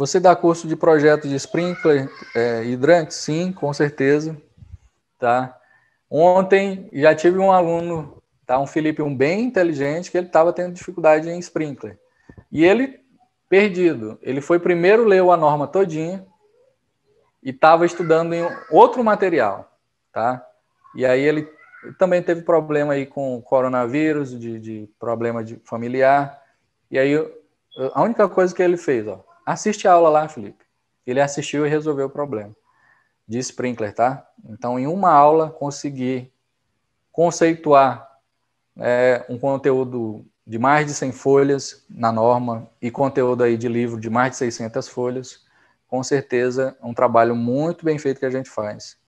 Você dá curso de projeto de sprinkler, é, hidrante? Sim, com certeza. Tá? Ontem já tive um aluno, tá? um Felipe, um bem inteligente, que ele estava tendo dificuldade em sprinkler. E ele, perdido, ele foi primeiro leu a norma todinha e estava estudando em outro material. Tá? E aí ele também teve problema aí com coronavírus, de, de problema de familiar. E aí a única coisa que ele fez, ó, Assiste a aula lá, Felipe. Ele assistiu e resolveu o problema. De Sprinkler, tá? Então, em uma aula, conseguir conceituar é, um conteúdo de mais de 100 folhas na norma e conteúdo aí de livro de mais de 600 folhas, com certeza é um trabalho muito bem feito que a gente faz.